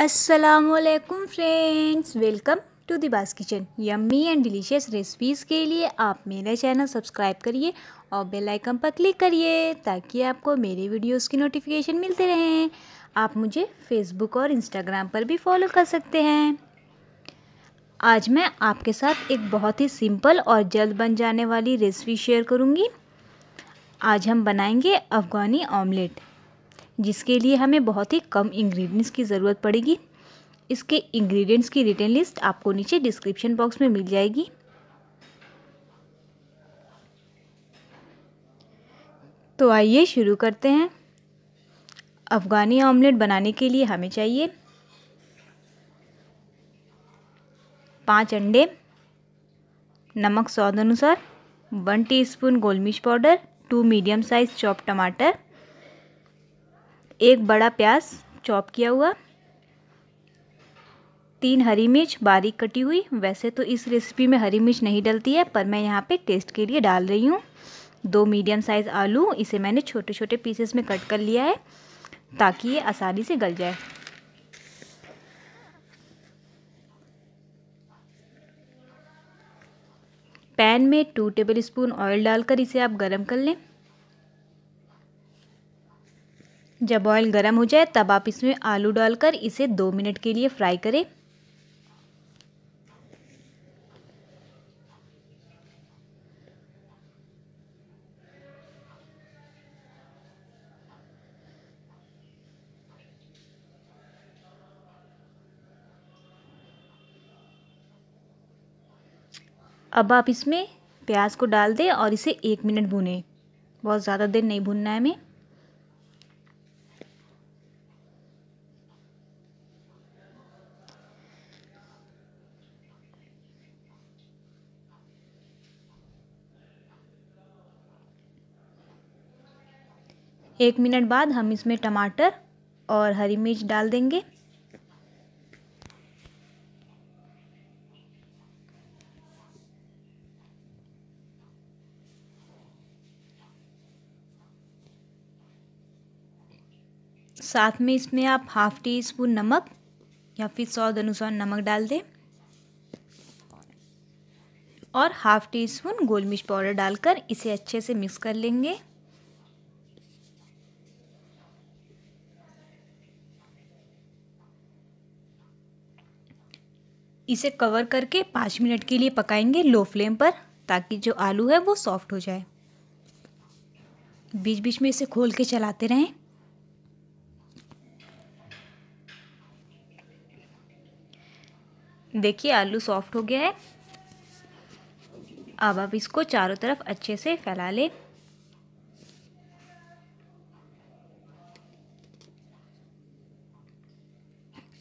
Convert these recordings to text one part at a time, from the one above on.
असलकुम friends welcome to Dibas Bas kitchen yummy and delicious recipes के लिए आप मेरा चैनल सब्सक्राइब करिए और बेल आइकन पर क्लिक करिए ताकि आपको मेरे वीडियोस की नोटिफिकेशन मिलते रहें आप मुझे फेसबुक और इंस्टाग्राम पर भी फॉलो कर सकते हैं आज मैं आपके साथ एक बहुत ही सिंपल और जल्द बन जाने वाली रेसिपी शेयर करूँगी आज हम बनाएंगे अफ़गानी ऑमलेट जिसके लिए हमें बहुत ही कम इंग्रेडिएंट्स की ज़रूरत पड़ेगी इसके इंग्रेडिएंट्स की रिटर्न लिस्ट आपको नीचे डिस्क्रिप्शन बॉक्स में मिल जाएगी तो आइए शुरू करते हैं अफ़गानी ऑमलेट बनाने के लिए हमें चाहिए पाँच अंडे नमक स्वाद अनुसार वन टीस्पून गोल मिर्च powder two medium size chop टमाटर एक बड़ा प्याज चॉप किया हुआ तीन हरी मिर्च बारीक कटी हुई वैसे तो इस रेसिपी में हरी मिर्च नहीं डलती है पर मैं यहाँ पे टेस्ट के लिए डाल रही हूँ दो मीडियम साइज़ आलू इसे मैंने छोटे छोटे पीसेस में कट कर लिया है ताकि ये आसानी से गल जाए पैन में टू टेबल स्पून ऑयल डालकर इसे आप गरम कर लें जब ऑयल गर्म हो जाए तब आप इसमें आलू डालकर इसे दो मिनट के लिए फ्राई करें अब आप इसमें प्याज को डाल दें और इसे एक मिनट भूनें बहुत ज़्यादा देर नहीं भूनना है हमें एक मिनट बाद हम इसमें टमाटर और हरी मिर्च डाल देंगे साथ में इसमें आप हाफ़ टी स्पून नमक या फिर स्वाद अनुसार नमक डाल दें और हाफ़ टी स्पून गोल मिर्च पाउडर डालकर इसे अच्छे से मिक्स कर लेंगे इसे कवर करके पाँच मिनट के लिए पकाएंगे लो फ्लेम पर ताकि जो आलू है वो सॉफ्ट हो जाए बीच बीच में इसे खोल के चलाते रहें देखिए आलू सॉफ्ट हो गया है अब आप इसको चारों तरफ अच्छे से फैला लें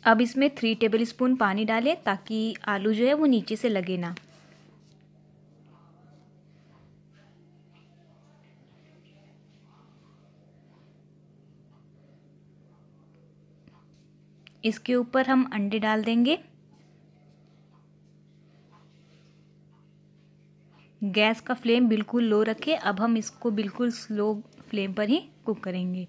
अब इसमें थ्री टेबल स्पून पानी डालें ताकि आलू जो है वो नीचे से लगे ना इसके ऊपर हम अंडे डाल देंगे गैस का फ्लेम बिल्कुल लो रखें अब हम इसको बिल्कुल स्लो फ्लेम पर ही कुक करेंगे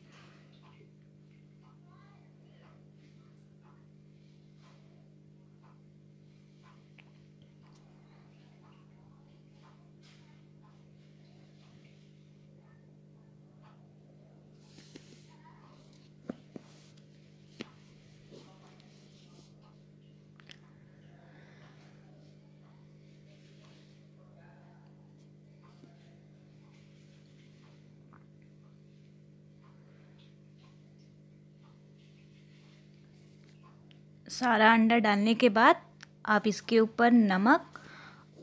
सारा अंडा डालने के बाद आप इसके ऊपर नमक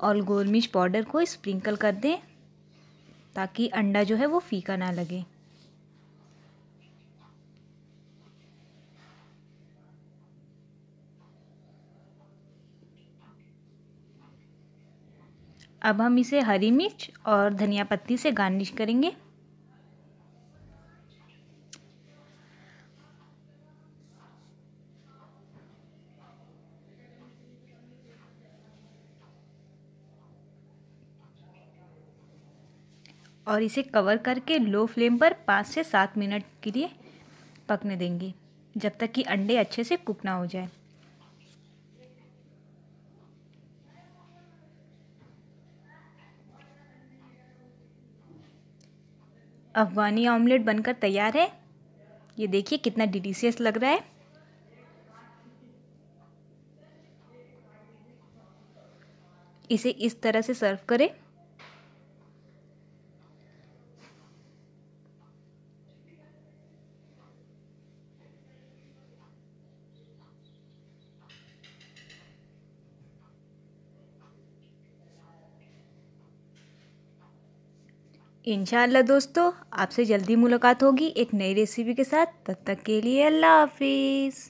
और गोल मिर्च पाउडर को स्प्रिंकल कर दें ताकि अंडा जो है वो फीका ना लगे अब हम इसे हरी मिर्च और धनिया पत्ती से गार्निश करेंगे और इसे कवर करके लो फ्लेम पर पाँच से सात मिनट के लिए पकने देंगे जब तक कि अंडे अच्छे से कुक ना हो जाए अफगानी ऑमलेट बनकर तैयार है ये देखिए कितना डिलीशियस लग रहा है इसे इस तरह से सर्व करें इनशाला दोस्तों आपसे जल्दी मुलाकात होगी एक नई रेसिपी के साथ तब तक के लिए अल्लाह हाफिज़